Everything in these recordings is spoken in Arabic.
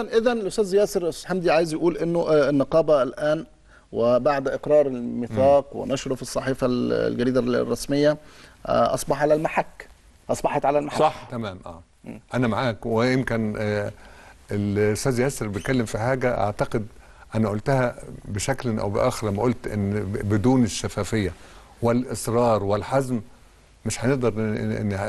اذا الاستاذ ياسر حمدي عايز يقول انه آه، النقابه الان وبعد اقرار الميثاق ونشره في الصحيفه الجريده الرسميه آه، اصبح على المحك اصبحت على المحك صح تمام اه مم. انا معاك ويمكن آه، الاستاذ ياسر بيتكلم في حاجه اعتقد انا قلتها بشكل او باخر لما قلت ان بدون الشفافيه والاصرار والحزم مش هنقدر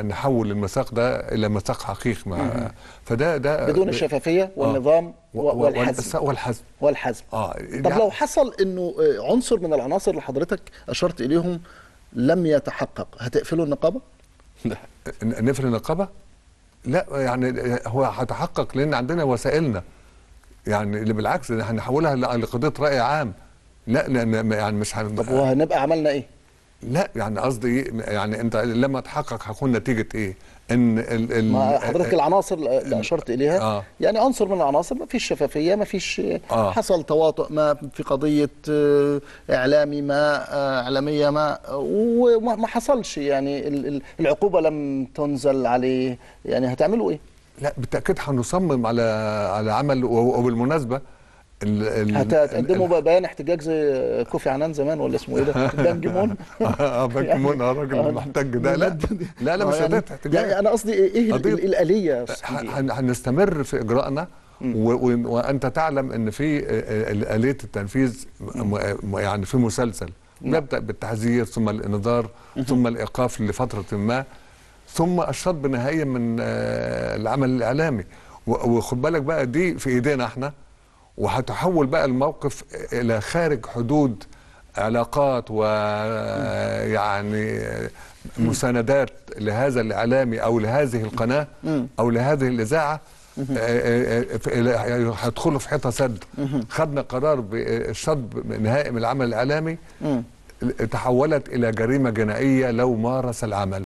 نحول المساق ده الى مساق حقيقي مع فده ده بدون الشفافيه آه. والنظام آه والحزم والحزم والحزم اه طب يعني لو حصل انه آه، عنصر من العناصر اللي حضرتك اشرت اليهم لم يتحقق هتقفلوا النقابه؟ نقفل النقابه؟ لا يعني آه، هو هتحقق لان عندنا وسائلنا يعني اللي بالعكس احنا هنحولها لقضيه راي عام لا لان يعني مش هن... طب وهنبقى عملنا ايه؟ لا يعني قصدي يعني انت لما تحقق هتكون نتيجه ايه؟ ان ال ال ما حضرتك العناصر اللي اشرت اليها آه يعني عنصر من العناصر ما فيش شفافيه ما فيش آه حصل تواطؤ ما في قضيه آه، اعلامي ما آه، اعلاميه ما وما حصلش يعني العقوبه لم تنزل عليه يعني هتعملوا ايه؟ لا بالتاكيد هنصمم على على عمل وبالمناسبه هتقدموا بقى هتقدموا بيان احتجاج زي كوفي عنان زمان ولا اسمه ايه ده؟ بانج مون اه بانج يعني مون اه راجل المحتج آه، ده لا لا لا آه، مش يعني احتجاج يعني انا قصدي ايه, إيه الاليه هنستمر في اجرائنا وانت تعلم ان في آه، اليه التنفيذ يعني في مسلسل نبدا نعم. بالتحذير ثم الانذار ثم الايقاف لفتره ما ثم الشطب نهائيا من العمل الاعلامي وخد بالك بقى دي في ايدينا احنا وهتحول بقى الموقف الى خارج حدود علاقات ويعني مساندات لهذا الاعلامي او لهذه القناه او لهذه الاذاعه آه، آه، آه، هيدخلوا في حيطه سد خدنا قرار بالشد نهائي من العمل الاعلامي تحولت الى جريمه جنائيه لو مارس العمل